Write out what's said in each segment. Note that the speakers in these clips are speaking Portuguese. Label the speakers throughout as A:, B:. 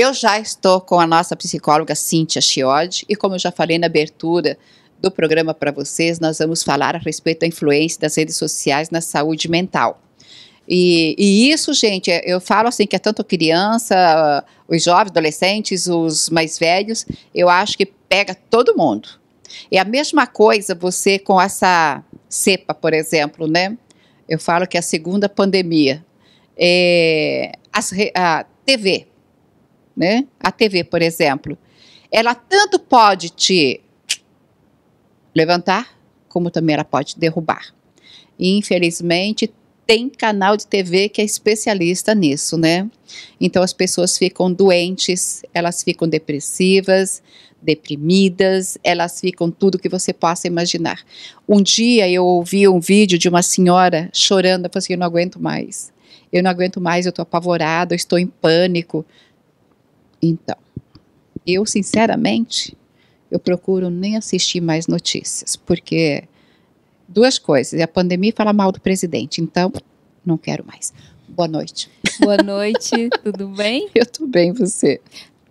A: Eu já estou com a nossa psicóloga Cíntia Chiodi e como eu já falei na abertura do programa para vocês, nós vamos falar a respeito da influência das redes sociais na saúde mental. E, e, isso, gente, é, eu falo assim que é tanto criança, ah, os jovens, adolescentes, os mais velhos, eu acho que pega todo mundo. É a mesma coisa você com essa cepa, por exemplo, né? Eu falo que é a segunda pandemia. É, a TV, né? A TV, por exemplo, ela tanto pode te levantar, como também ela pode te derrubar. E, infelizmente, tem canal de TV que é especialista nisso, né? Então as pessoas ficam doentes, elas ficam depressivas, deprimidas, elas ficam tudo que você possa imaginar. Um dia eu ouvi um vídeo de uma senhora chorando, eu falei assim, eu não aguento mais. Eu não aguento mais, eu estou apavorada, eu estou em pânico. Então, eu sinceramente, eu procuro nem assistir mais notícias, porque duas coisas, a pandemia fala mal do presidente, então não quero mais. Boa noite.
B: Boa noite, tudo bem? Eu tô
A: bem, você?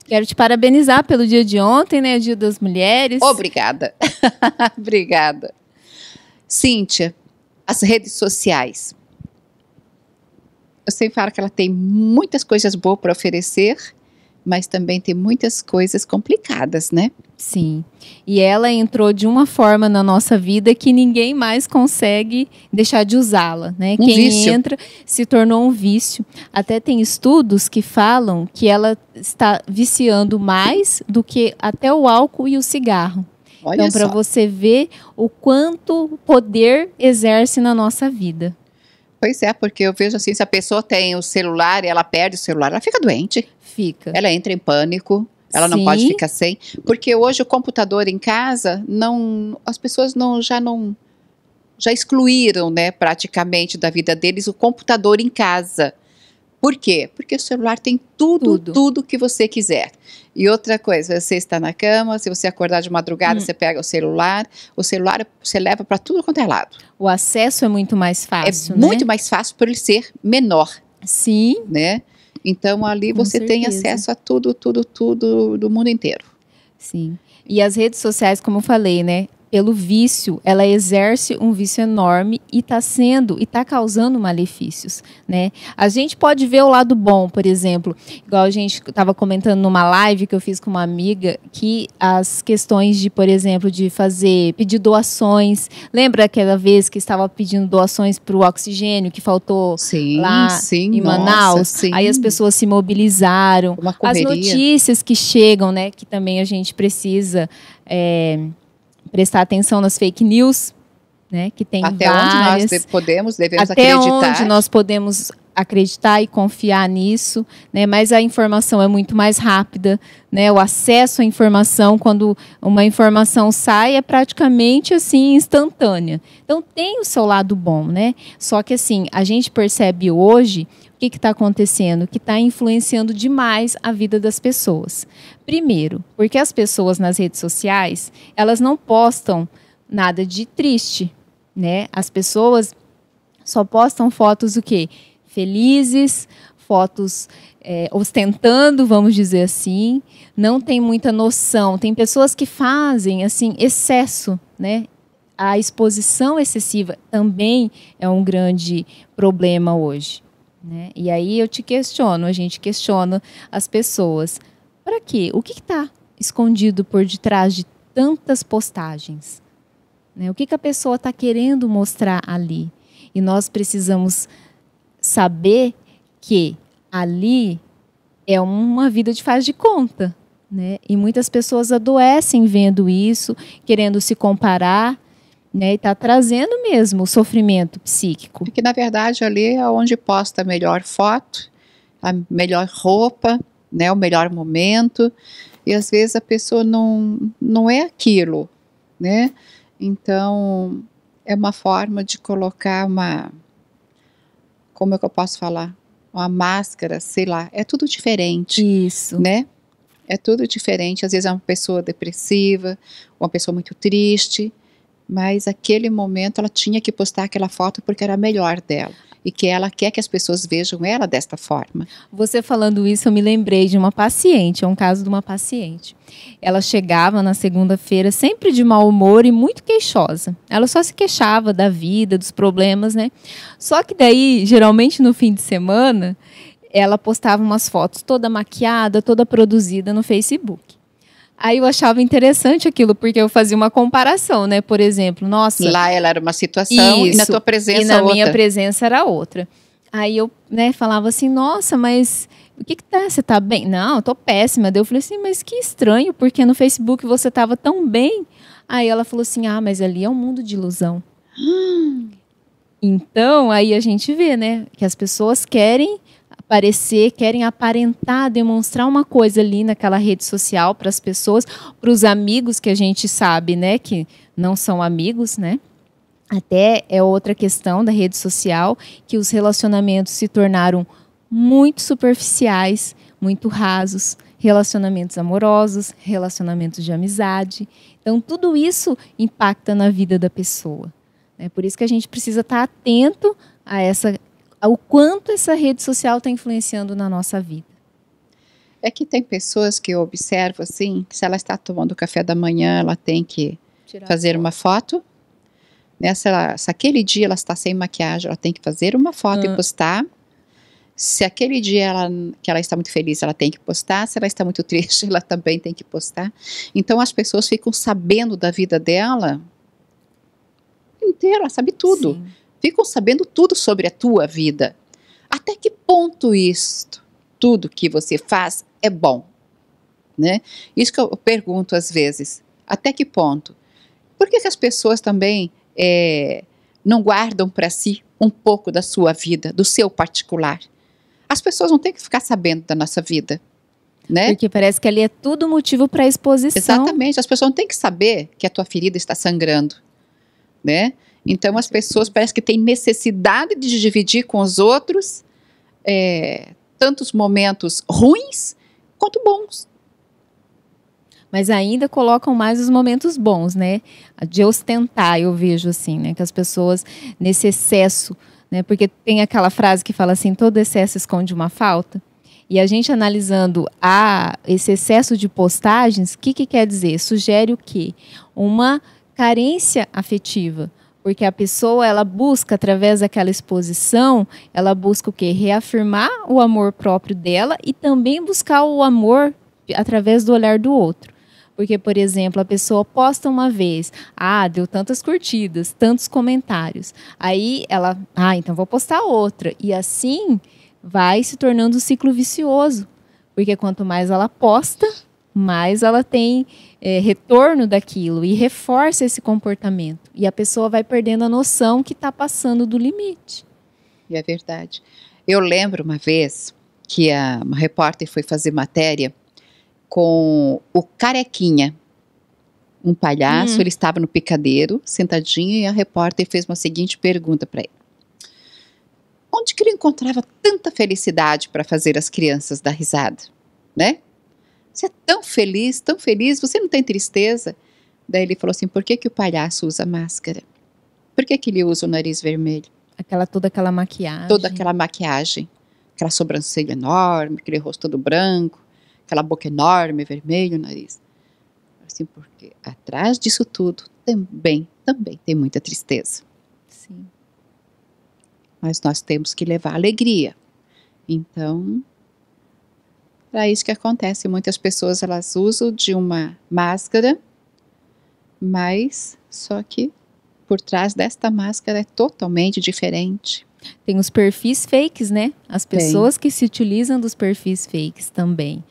B: Quero te parabenizar pelo dia de ontem, né? Dia das Mulheres. Obrigada.
A: Obrigada. Cíntia, as redes sociais. Eu sempre falo que ela tem muitas coisas boas para oferecer mas também tem muitas coisas complicadas, né? Sim. E ela entrou de
B: uma forma na nossa vida que ninguém mais consegue deixar de usá-la, né? Um Quem vício. entra se tornou um vício. Até tem estudos que falam que ela está viciando mais do que até o álcool e o cigarro. Olha então, para você
A: ver o quanto poder exerce na nossa vida. Pois é, porque eu vejo assim, se a pessoa tem o celular e ela perde o celular, ela fica doente fica? Ela entra em pânico. Ela Sim. não pode ficar sem, porque hoje o computador em casa não, as pessoas não já não já excluíram, né, praticamente da vida deles o computador em casa. Por quê? Porque o celular tem tudo, tudo, tudo que você quiser. E outra coisa, você está na cama, se você acordar de madrugada, hum. você pega o celular, o celular você leva para tudo quanto é lado. O acesso é muito mais fácil. É né? muito mais fácil por ele ser menor. Sim. Né? Então ali Com você certeza. tem acesso a tudo, tudo, tudo do mundo inteiro. Sim. E as redes sociais, como eu falei, né?
B: pelo vício, ela exerce um vício enorme e está sendo e está causando malefícios, né? A gente pode ver o lado bom, por exemplo, igual a gente estava comentando numa live que eu fiz com uma amiga que as questões de, por exemplo, de fazer pedir doações, lembra aquela vez que estava pedindo doações para o oxigênio que faltou sim, lá sim, em Manaus, nossa, sim. aí as pessoas se mobilizaram, as notícias que chegam, né? Que também a gente precisa é, prestar atenção nas fake news,
A: né, que tem até várias. onde nós podemos, devemos até acreditar. Até onde
B: nós podemos acreditar e confiar nisso, né? Mas a informação é muito mais rápida, né? O acesso à informação quando uma informação sai é praticamente assim instantânea. Então tem o seu lado bom, né? Só que assim a gente percebe hoje o que está acontecendo? Que está influenciando demais a vida das pessoas. Primeiro, porque as pessoas nas redes sociais elas não postam nada de triste, né? As pessoas só postam fotos o quê? felizes, fotos é, ostentando, vamos dizer assim, não tem muita noção. Tem pessoas que fazem assim excesso, né? A exposição excessiva também é um grande problema hoje. Né? E aí eu te questiono, a gente questiona as pessoas. Para quê? O que está escondido por detrás de tantas postagens? Né? O que, que a pessoa está querendo mostrar ali? E nós precisamos saber que ali é uma vida de faz de conta. Né? E muitas pessoas adoecem vendo isso, querendo se
A: comparar, né? E está trazendo mesmo o sofrimento psíquico. Porque, na verdade, ali é onde posta a melhor foto, a melhor roupa, né? o melhor momento. E às vezes a pessoa não, não é aquilo. Né? Então, é uma forma de colocar uma como é que eu posso falar? Uma máscara, sei lá, é tudo diferente. Isso. Né? É tudo diferente. Às vezes é uma pessoa depressiva, uma pessoa muito triste, mas aquele momento ela tinha que postar aquela foto porque era a melhor dela e que ela quer que as pessoas vejam ela desta forma. Você falando isso, eu me lembrei de uma paciente,
B: é um caso de uma paciente. Ela chegava na segunda-feira sempre de mau humor e muito queixosa. Ela só se queixava da vida, dos problemas, né? Só que daí, geralmente no fim de semana, ela postava umas fotos toda maquiada, toda produzida no Facebook. Aí eu achava interessante aquilo, porque eu fazia uma comparação, né? Por exemplo, nossa. Lá ela era
A: uma situação isso, e na tua presença. E na outra. minha
B: presença era outra. Aí eu né, falava assim, nossa, mas o que que tá? Você tá bem? Não, eu tô péssima. Daí eu falei assim, mas que estranho, porque no Facebook você tava tão bem. Aí ela falou assim, ah, mas ali é um mundo de ilusão. Então, aí a gente vê, né, que as pessoas querem parecer, querem aparentar, demonstrar uma coisa ali naquela rede social para as pessoas, para os amigos que a gente sabe, né, que não são amigos, né? Até é outra questão da rede social que os relacionamentos se tornaram muito superficiais, muito rasos, relacionamentos amorosos, relacionamentos de amizade. Então, tudo isso impacta na vida da pessoa. É por isso que a gente precisa estar tá atento a essa
A: o quanto essa rede social está influenciando na nossa vida. É que tem pessoas que eu observo assim, se ela está tomando café da manhã, ela tem que Tirar fazer uma foto. Né? Se, ela, se, aquele dia ela está sem maquiagem, ela tem que fazer uma foto e ah. postar. Se aquele dia ela, que ela está muito feliz, ela tem que postar. Se ela está muito triste, ela também tem que postar. Então as pessoas ficam sabendo da vida dela inteira, ela sabe tudo. Sim ficam sabendo tudo sobre a tua vida. Até que ponto isto, tudo que você faz, é bom? Né? Isso que eu pergunto às vezes. Até que ponto? Por que, que as pessoas também é, não guardam para si um pouco da sua vida, do seu particular? As pessoas não têm que ficar sabendo da nossa vida. Né? Porque parece que ali é tudo motivo para exposição. Exatamente, as pessoas não têm que saber que a tua ferida está sangrando, né? Então as pessoas parece que têm necessidade de dividir com os outros é, tantos momentos ruins quanto bons.
B: Mas ainda colocam mais os momentos bons, né? De ostentar, eu vejo assim, né? Que as pessoas nesse excesso, né? Porque tem aquela frase que fala assim: todo excesso esconde uma falta. E a gente analisando a, esse excesso de postagens, o que, que quer dizer? Sugere o quê? Uma carência afetiva porque a pessoa, ela busca, através daquela exposição, ela busca o que Reafirmar o amor próprio dela e também buscar o amor através do olhar do outro. Porque, por exemplo, a pessoa posta uma vez, ah, deu tantas curtidas, tantos comentários. Aí ela, ah, então vou postar outra. E assim vai se tornando um ciclo vicioso. Porque quanto mais ela posta, mas ela tem é, retorno daquilo e reforça esse comportamento. E a pessoa vai perdendo a noção que está passando do limite. É
A: verdade. Eu lembro uma vez que a uma repórter foi fazer matéria com o Carequinha, um palhaço. Hum. Ele estava no picadeiro, sentadinho, e a repórter fez uma seguinte pergunta para ele: Onde que ele encontrava tanta felicidade para fazer as crianças dar risada? Né? Você é tão feliz, tão feliz, você não tem tristeza? Daí ele falou assim: por que, que o palhaço usa máscara? Por que, que ele usa o nariz vermelho? Aquela, toda aquela maquiagem. Toda aquela maquiagem. Aquela sobrancelha enorme, aquele rosto todo branco, aquela boca enorme, vermelho, nariz. Assim, porque atrás disso tudo também, também tem muita tristeza. Sim. Mas nós temos que levar alegria. Então, para é isso que acontece. Muitas pessoas elas usam de uma máscara, mas só que por trás desta máscara é totalmente diferente. Tem os perfis fakes, né? As pessoas tem.
B: que se utilizam dos perfis fakes também.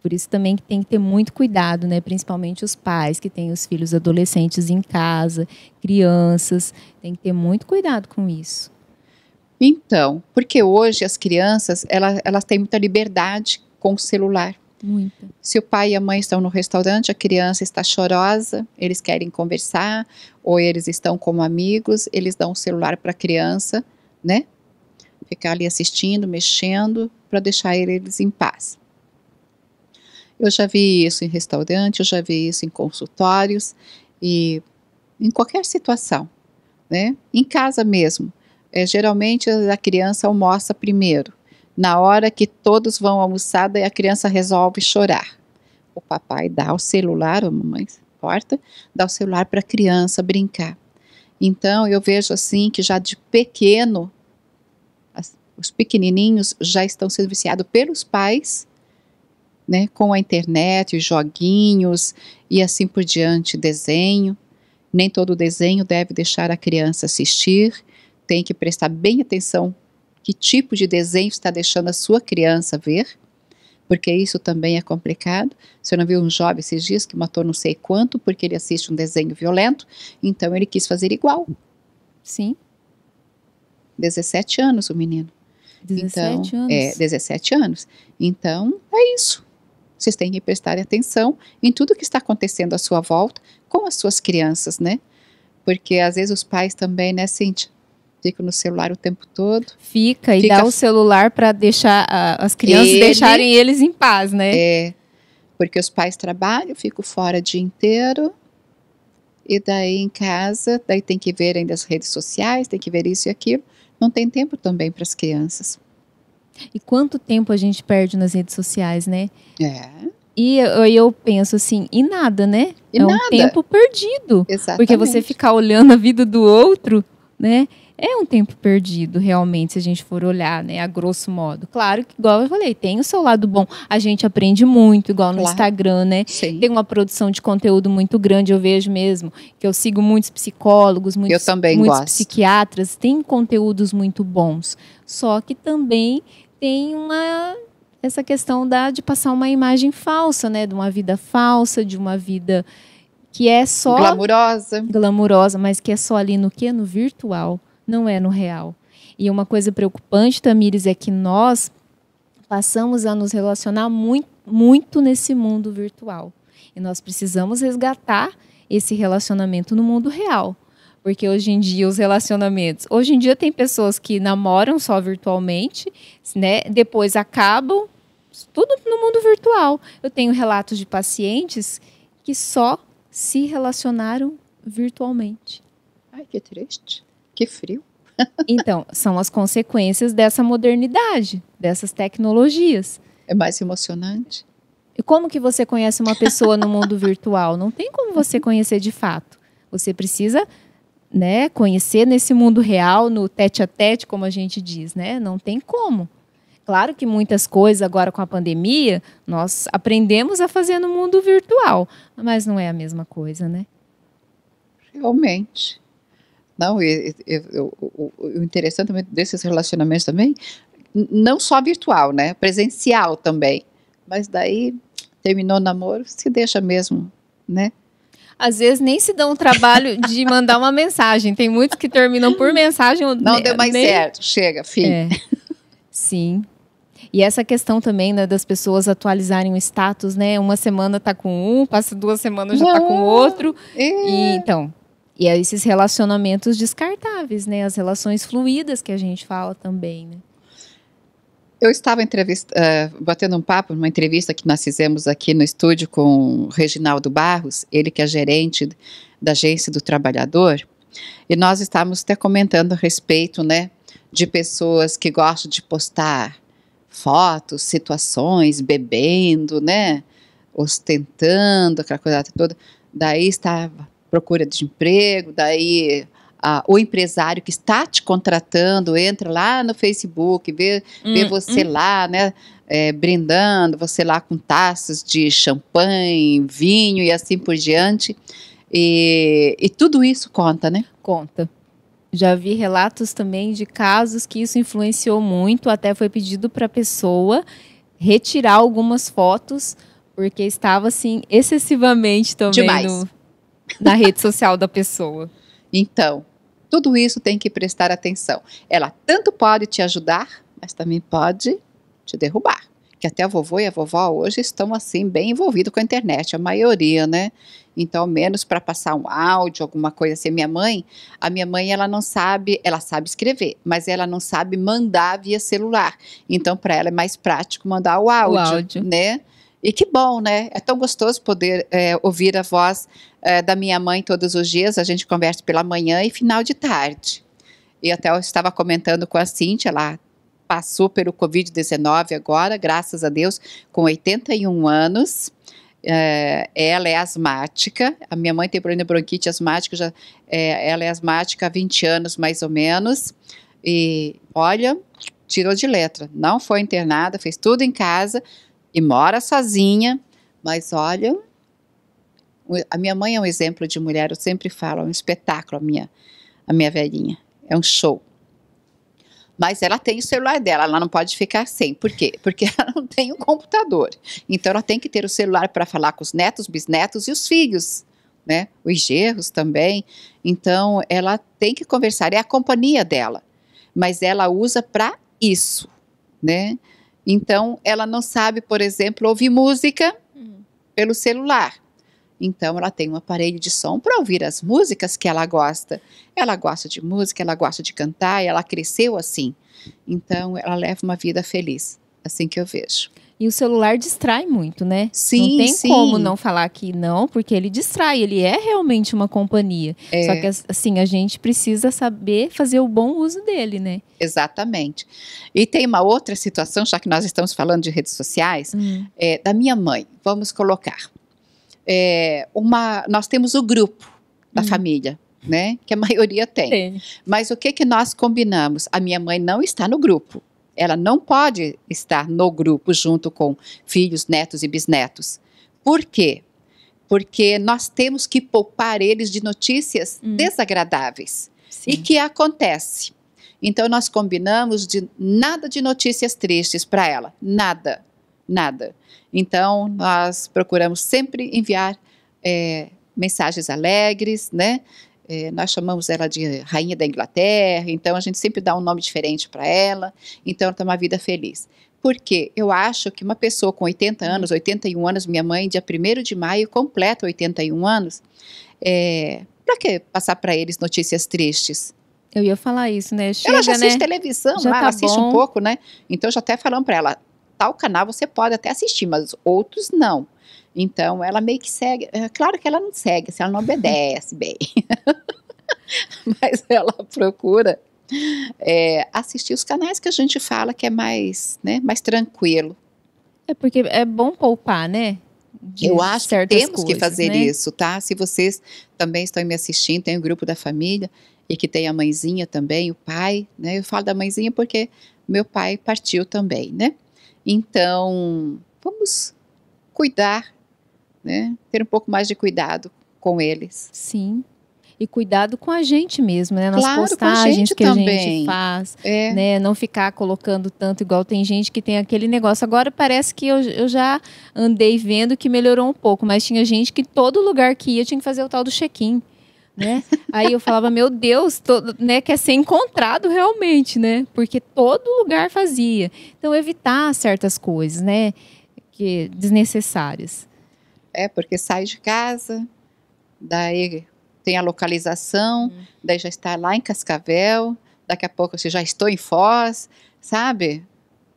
B: Por isso também que tem que ter muito cuidado, né? Principalmente os pais que têm os filhos adolescentes em casa,
A: crianças, tem que ter muito cuidado com isso. Então, porque hoje as crianças elas, elas têm muita liberdade com o celular. Se o pai e a mãe estão no restaurante, a criança está chorosa, eles querem conversar, ou eles estão como amigos, eles dão o celular para a criança, né? Ficar ali assistindo, mexendo, para deixar eles em paz. Eu já vi isso em restaurante, eu já vi isso em consultórios e em qualquer situação, né? Em casa mesmo. É, geralmente a criança almoça primeiro na hora que todos vão almoçar, daí a criança resolve chorar. O papai dá o celular, a mamãe porta, dá o celular para a criança brincar. Então eu vejo assim que já de pequeno as, os pequenininhos já estão sendo viciados pelos pais, né, com a internet, os joguinhos e assim por diante, desenho. Nem todo desenho deve deixar a criança assistir, tem que prestar bem atenção que tipo de desenho está deixando a sua criança ver, porque isso também é complicado. Você não viu um jovem esses dias que matou não sei quanto porque ele assiste um desenho violento, então ele quis fazer igual. Sim. 17 anos o menino. 17 então, anos. É, 17 anos. Então, é isso. Vocês têm que prestar atenção em tudo que está acontecendo à sua volta com as suas crianças, né? Porque às vezes os pais também, né, Cíntia? fico no celular o tempo todo. Fica e dá o
B: celular para deixar as crianças Ele... deixarem
A: eles em paz, né? É. Porque os pais trabalham, fico fora o dia inteiro. E daí em casa, daí tem que ver ainda as redes sociais, tem que ver isso e aquilo. Não tem tempo também para as crianças.
B: E quanto tempo a gente perde nas redes sociais, né? É. E eu, eu penso assim, e nada, né? E é nada. um tempo perdido. Exatamente. Porque você ficar olhando a vida do outro, né? é um tempo perdido, realmente, se a gente for olhar, né, a grosso modo. Claro que, igual eu falei, tem o seu lado bom. A gente aprende muito, igual no claro. Instagram, né? Sim. Tem uma produção de conteúdo muito grande, eu vejo mesmo, que eu sigo muitos psicólogos, muitos, muitos psiquiatras, tem conteúdos muito bons. Só que também tem uma essa questão da, de passar uma imagem falsa, né? De uma vida falsa, de uma vida que é só glamurosa, glamurosa, mas que é só ali no que no virtual não é no real. E uma coisa preocupante, Tamires, é que nós passamos a nos relacionar muito, muito nesse mundo virtual. E nós precisamos resgatar esse relacionamento no mundo real. Porque hoje em dia os relacionamentos. Hoje em dia tem pessoas que namoram só virtualmente, né? Depois acabam, tudo no mundo virtual. Eu tenho relatos de pacientes que só se relacionaram virtualmente. Ai, que triste. Que frio. então, são as consequências dessa modernidade, dessas tecnologias. É mais emocionante. E como que você conhece uma pessoa no mundo virtual? Não tem como você conhecer de fato. Você precisa, né, conhecer nesse mundo real, no tete a tete, como a gente diz, né? Não tem como. Claro que muitas coisas agora com a pandemia, nós aprendemos
A: a fazer no mundo virtual, mas não é a mesma coisa, né? Realmente. Não, e, e, o, o interessante desses relacionamentos também, não só virtual, né? Presencial também. Mas daí terminou o namoro, se deixa mesmo, né?
B: Às vezes nem se dão o trabalho de mandar uma mensagem. Tem muitos que terminam por mensagem. Não deu mais nem... certo, chega, fim. É. Sim. E essa questão também né, das pessoas atualizarem o status, né? Uma semana tá com um, passa duas semanas já Não. tá com outro. É. E, então, e esses relacionamentos descartáveis, né? As relações fluídas que a gente fala também, né?
A: Eu estava uh, batendo um papo numa entrevista que nós fizemos aqui no estúdio com o Reginaldo Barros, ele que é gerente da Agência do Trabalhador, e nós estávamos até comentando a respeito, né, de pessoas que gostam de postar fotos, situações, bebendo, né, ostentando, aquela coisa toda. Daí estava procura de emprego, daí ah, o empresário que está te contratando entra lá no Facebook, vê, hum, vê você hum. lá, né? É, brindando, você lá com taças de champanhe, vinho e assim por diante. E, e tudo isso conta, né? Conta. Já vi relatos também de casos que isso influenciou
B: muito, até foi pedido para a pessoa retirar algumas fotos,
A: porque estava assim excessivamente também. Demais. No na rede social da pessoa. Então, tudo isso tem que prestar atenção. Ela tanto pode te ajudar, mas também pode te derrubar. Que até a vovô e a vovó hoje estão assim bem envolvidos com a internet, a maioria, né? Então, ao menos para passar um áudio, alguma coisa assim. Minha mãe, a minha mãe, ela não sabe, ela sabe escrever, mas ela não sabe mandar via celular. Então, para ela é mais prático mandar o áudio, o áudio. né? E que bom, né? É tão gostoso poder é, ouvir a voz é, da minha mãe todos os dias. A gente conversa pela manhã e final de tarde. E até eu estava comentando com a Cíntia, ela passou pelo Covid-19 agora, graças a Deus, com 81 anos. É, ela é asmática, a minha mãe tem problema de bronquite asmática, já, é, ela é asmática há 20 anos mais ou menos. E olha, tirou de letra, não foi internada, fez tudo em casa, e mora sozinha, mas olha, a minha mãe é um exemplo de mulher, eu sempre falo, é um espetáculo a minha, a minha velhinha, é um show. Mas ela tem o celular dela, ela não pode ficar sem. Por quê? Porque ela não tem um computador. Então ela tem que ter o celular para falar com os netos, bisnetos e os filhos, né? Os gerros também. Então ela tem que conversar, é a companhia dela. Mas ela usa para isso, né? Então, ela não sabe, por exemplo, ouvir música uhum. pelo celular. Então, ela tem um aparelho de som para ouvir as músicas que ela gosta. Ela gosta de música, ela gosta de cantar, e ela cresceu assim. Então, ela leva uma vida feliz, assim que eu vejo.
B: E o celular distrai muito, né? Sim, Não tem sim. como não falar que não, porque ele distrai, ele é realmente uma companhia. É. Só que, assim, a gente precisa saber fazer o bom uso dele, né?
A: Exatamente. E tem uma outra situação, já que nós estamos falando de redes sociais, hum. é, da minha mãe, vamos colocar. É, uma, nós temos o grupo da hum. família, né? Que a maioria tem. tem. Mas o que, que nós combinamos? A minha mãe não está no grupo. Ela não pode estar no grupo junto com filhos, netos e bisnetos. Por quê? Porque nós temos que poupar eles de notícias hum. desagradáveis Sim. e que acontece. Então nós combinamos de nada de notícias tristes para ela, nada, nada. Então nós procuramos sempre enviar é, mensagens alegres, né? É, nós chamamos ela de Rainha da Inglaterra, então a gente sempre dá um nome diferente para ela. Então ela tem tá uma vida feliz. Porque eu acho que uma pessoa com 80 anos, 81 anos, minha mãe, dia 1 de maio, completa 81 anos, é, para que passar para eles notícias tristes? Eu ia falar isso, né? Chega, ela já né? assiste né? televisão, já lá, tá ela assiste bom. um pouco, né? Então, já até falando para ela, tal canal você pode até assistir, mas outros não. Então, ela meio que segue. É claro que ela não segue, se ela não obedece bem. Mas ela procura é, assistir os canais que a gente fala que é mais, né, mais tranquilo. É porque é bom poupar, né? De Eu acho que temos coisas, que fazer né? isso, tá? Se vocês também estão me assistindo, tem o um grupo da família e que tem a mãezinha também, o pai, né? Eu falo da mãezinha porque meu pai partiu também, né? Então, vamos cuidar né? Ter um pouco mais de cuidado com eles. Sim. E cuidado
B: com a gente mesmo, né? Nas claro, postagens gente que também. a gente faz, é. né? Não ficar colocando tanto igual tem gente que tem aquele negócio. Agora parece que eu, eu já andei vendo que melhorou um pouco, mas tinha gente que todo lugar que ia tinha que fazer o tal do check-in. Né? Aí eu falava, meu Deus, todo, né, quer ser encontrado realmente, né? Porque todo lugar
A: fazia. Então evitar certas coisas, né, que desnecessárias. É, porque sai de casa, daí tem a localização, hum. daí já está lá em Cascavel, daqui a pouco você já estou em Foz, sabe?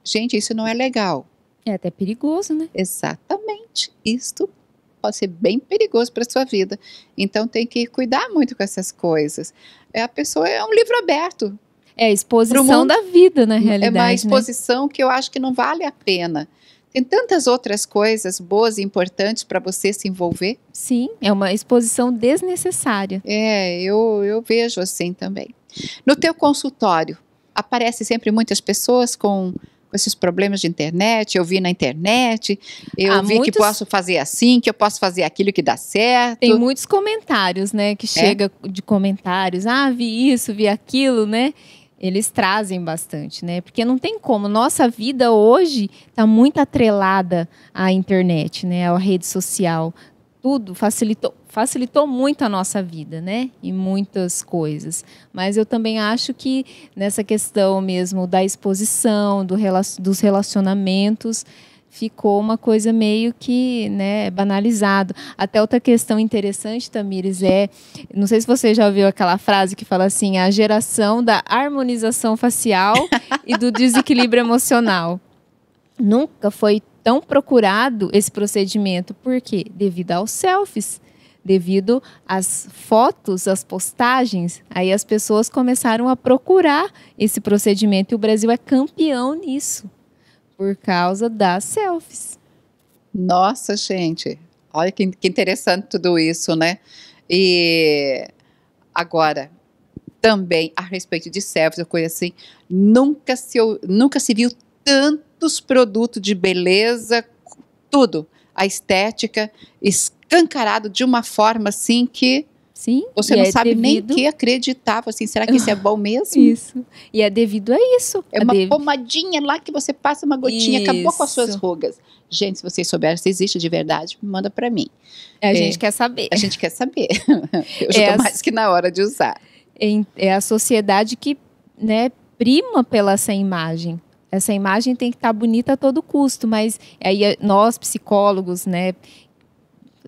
A: Gente, isso não é legal. É até perigoso, né? Exatamente. Isto pode ser bem perigoso para a sua vida. Então tem que cuidar muito com essas coisas. É, a pessoa é um livro aberto. É a exposição da vida, na realidade. É uma né? exposição né? que eu acho que não vale a pena. Tem tantas outras coisas boas e importantes para você se envolver. Sim, é uma exposição desnecessária. É, eu, eu vejo assim também. No teu consultório, aparece sempre muitas pessoas com com esses problemas de internet, eu vi na internet, eu Há vi muitos... que posso fazer assim, que eu posso fazer aquilo que dá certo.
B: Tem muitos comentários, né, que é? chega é? de comentários, ah, vi isso, vi aquilo, né? eles trazem bastante, né? Porque não tem como. Nossa vida hoje está muito atrelada à internet, né? À rede social. Tudo facilitou, facilitou muito a nossa vida, né? E muitas coisas. Mas eu também acho que nessa questão mesmo da exposição, do, dos relacionamentos, ficou uma coisa meio que né, banalizado. Até outra questão interessante, Tamires, é, não sei se você já ouviu aquela frase que fala assim, a geração da harmonização facial e do desequilíbrio emocional. Nunca foi tão procurado esse procedimento, por quê? Devido aos selfies devido às fotos, às postagens, aí as pessoas começaram a procurar esse procedimento e o Brasil é campeão
A: nisso. Por causa das selfies. Nossa, gente. Olha que, que interessante tudo isso, né? E agora, também a respeito de selfies, eu coisa assim, nunca se, nunca se viu tantos produtos de beleza, tudo, a estética, escancarado de uma forma assim que Sim. Você não é sabe devido... nem que acreditava, assim, será que isso é bom mesmo? Isso. E é devido a isso. É a uma dev... pomadinha lá que você passa uma gotinha, isso. acabou com as suas rugas. Gente, se vocês souberem se existe de verdade, manda para mim. A é, gente quer saber. A gente quer saber. Eu já é a... mais que na hora de
B: usar. É a sociedade que, né, prima pela essa imagem. Essa imagem tem que estar tá bonita a todo custo, mas aí é, nós psicólogos, né,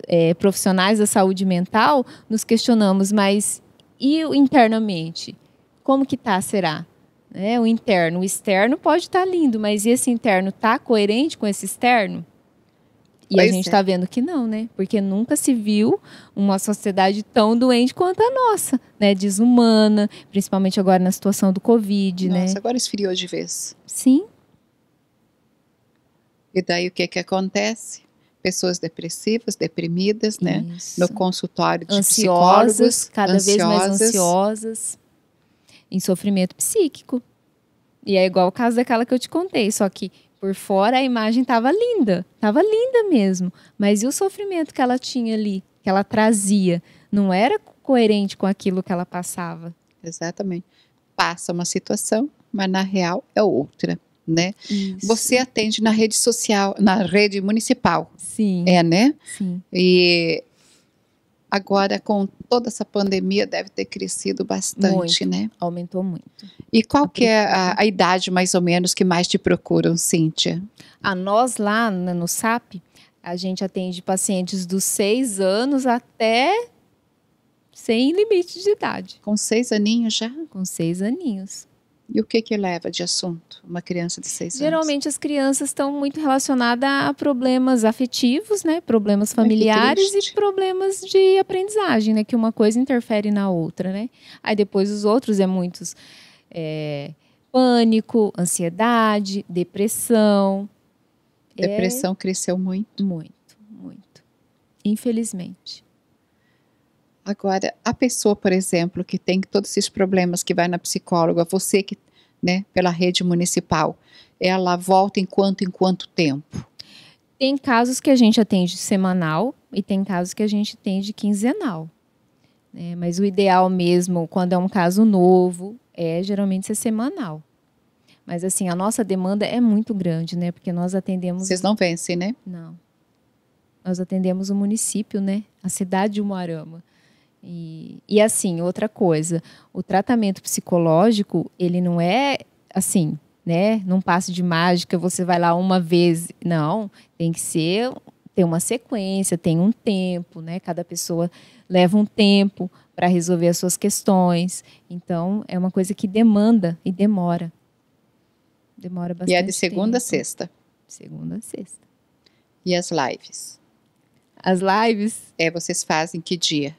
B: é, profissionais da saúde mental, nos questionamos, mas e internamente? Como que tá, será? É, O interno, o externo pode estar tá lindo, mas esse interno está coerente com esse externo?
A: E pois a gente está é. Tá vendo
B: que não, né? Porque nunca se viu uma sociedade tão doente quanto a nossa, né? Desumana, principalmente agora na situação do Covid, nossa, né? Nossa,
A: agora esfriou de vez. Sim. E daí o que que acontece? pessoas depressivas, deprimidas, né? Isso. No consultório de ansiosas, cada ansiosas. vez mais ansiosas, em sofrimento psíquico.
B: E é igual o caso daquela que eu te contei, só que por fora a imagem estava linda, estava linda mesmo, mas e o sofrimento que ela tinha ali, que ela trazia, não era coerente com aquilo que ela
A: passava. Exatamente. Passa uma situação, mas na real é outra né? Isso. Você atende na rede social, na rede municipal. Sim. É, né? Sim. E agora com toda essa pandemia deve ter crescido bastante, muito, né? Aumentou muito. E qual a que é a, a, idade mais ou menos que mais te procuram, Cíntia?
B: A ah, nós lá no SAP, a gente atende pacientes dos seis anos até sem limite de idade.
A: Com seis aninhos já? Com seis aninhos. E o que que leva de assunto uma criança de seis anos?
B: Geralmente as crianças estão muito relacionadas a problemas afetivos, né? Problemas familiares e problemas de aprendizagem, né? Que uma coisa interfere na outra, né? Aí depois os outros é muitos... É, pânico, ansiedade,
A: depressão. É depressão é... cresceu muito? Muito, muito. Infelizmente. Agora, a pessoa, por exemplo, que tem todos esses problemas, que vai na psicóloga, você que, né, pela rede municipal, ela volta em quanto, em quanto tempo? Tem casos que a gente atende
B: semanal e tem casos que a gente atende quinzenal. Né? Mas o ideal mesmo, quando é um caso novo, é geralmente ser semanal. Mas assim, a nossa demanda é muito grande, né? Porque nós atendemos. Vocês não vencem, né? Não. Nós atendemos o município, né? A cidade de Moarama. E, e assim, outra coisa, o tratamento psicológico, ele não é assim, né? Num passo de mágica, você vai lá uma vez. Não, tem que ser, tem uma sequência, tem um tempo, né? Cada pessoa leva um tempo para resolver as suas questões. Então, é uma coisa que demanda e demora.
A: Demora bastante. E é de segunda tempo. a sexta. Segunda a sexta. E as lives? As lives? É, vocês fazem que dia?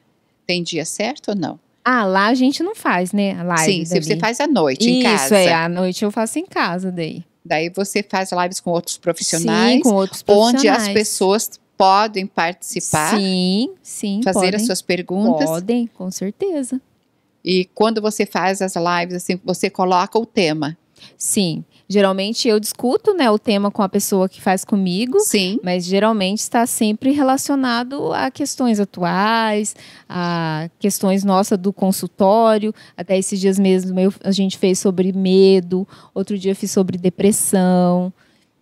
A: Tem dia certo ou não? Ah, lá a gente não faz, né? A live Sim, Se você faz à noite, Isso, em casa. Isso, é. À noite eu faço em casa daí. Daí você faz lives com outros profissionais. Sim, com outros profissionais. Onde as pessoas podem participar. Sim, sim.
B: Fazer podem, as suas perguntas. Podem,
A: com certeza. E quando você faz as lives, assim, você coloca o tema. Sim.
B: Geralmente eu discuto né, o tema com a pessoa que faz comigo, Sim. mas geralmente está sempre relacionado a questões atuais, a questões nossas do consultório. Até esses dias mesmo eu, a gente fez sobre medo, outro dia eu fiz sobre depressão.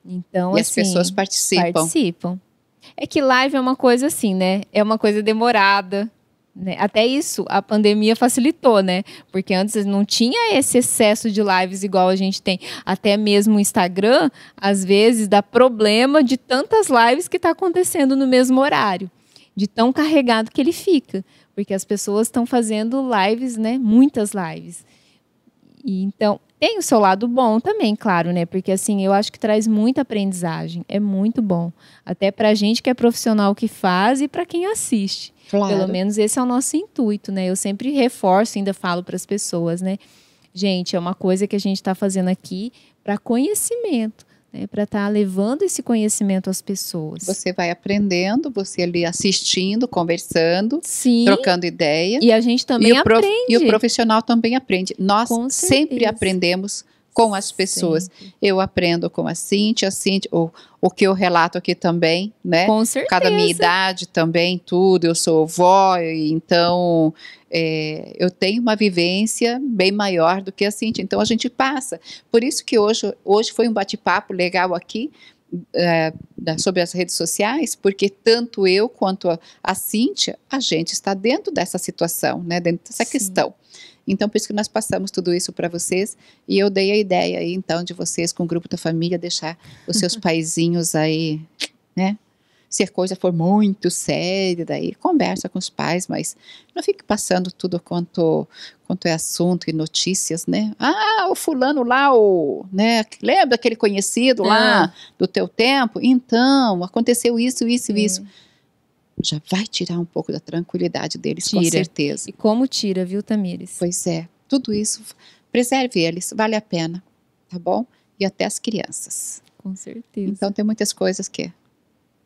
B: Então, e assim, as pessoas participam. Participam. É que live é uma coisa assim, né? É uma coisa demorada. Né? Até isso, a pandemia facilitou, né? Porque antes não tinha esse excesso de lives igual a gente tem. Até mesmo o Instagram, às vezes, dá problema de tantas lives que está acontecendo no mesmo horário, de tão carregado que ele fica. Porque as pessoas estão fazendo lives, né? Muitas lives. E, então, tem o seu lado bom também, claro, né? Porque assim, eu acho que traz muita aprendizagem. É muito bom. Até para a gente que é profissional que faz e para quem assiste. Claro. Pelo menos esse é o nosso intuito, né? Eu sempre reforço, ainda falo para as pessoas, né? Gente, é uma coisa que a gente está fazendo aqui para
A: conhecimento. Né, para estar tá levando esse conhecimento às pessoas. Você vai aprendendo, você ali assistindo, conversando, Sim, trocando ideia. E a gente também e aprende. O prof, e o profissional também aprende. Nós sempre aprendemos com as pessoas. Sim. Eu aprendo com a Cintia, a Cintia o, o que eu relato aqui também, né? Com certeza. Cada minha idade também, tudo. Eu sou vó, então é, eu tenho uma vivência bem maior do que a Cintia. Então a gente passa. Por isso que hoje, hoje foi um bate-papo legal aqui, é, sobre as redes sociais, porque tanto eu quanto a, a Cíntia, a gente está dentro dessa situação, né, dentro dessa Sim. questão. Então, por isso que nós passamos tudo isso para vocês. E eu dei a ideia aí, então, de vocês, com o grupo da família, deixar os seus uhum. paizinhos aí, né? Se a coisa for muito séria, daí conversa com os pais, mas não fique passando tudo quanto, quanto é assunto e notícias, né? Ah, o fulano lá, o, né? Lembra aquele conhecido lá é. do teu tempo? Então, aconteceu isso, isso, é. isso já vai tirar um pouco da tranquilidade deles, tira. com certeza. E como tira, viu, Tamires? Pois é, tudo isso, preserve eles, vale a pena, tá bom? E até as crianças. Com certeza. Então tem muitas coisas que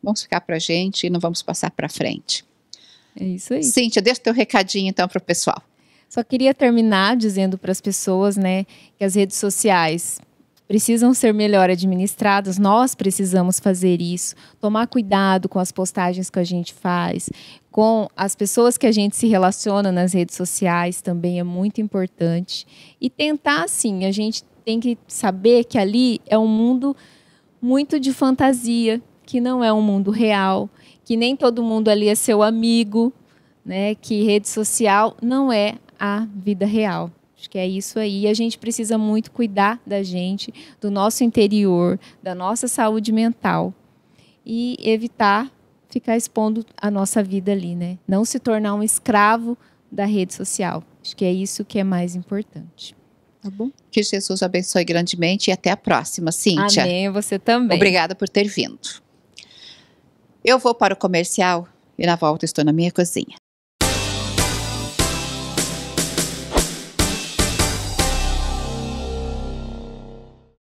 A: vamos ficar pra gente e não vamos passar pra frente. É isso aí. Cíntia, deixa teu recadinho então pro pessoal. Só
B: queria terminar dizendo para as pessoas, né, que as redes sociais precisam ser melhor administradas, nós precisamos fazer isso, tomar cuidado com as postagens que a gente faz, com as pessoas que a gente se relaciona nas redes sociais também é muito importante. E tentar, sim, a gente tem que saber que ali é um mundo muito de fantasia, que não é um mundo real, que nem todo mundo ali é seu amigo, né? Que rede social não é a vida real. Acho que é isso aí. A gente precisa muito cuidar da gente, do nosso interior, da nossa saúde mental e evitar ficar expondo a nossa vida ali, né? Não se tornar um escravo da rede social. Acho que é
A: isso que é mais importante. Tá bom? Que Jesus abençoe grandemente e até a próxima, Cíntia. Amém, você também. Obrigada por ter vindo. Eu vou para o comercial e na volta estou na minha cozinha.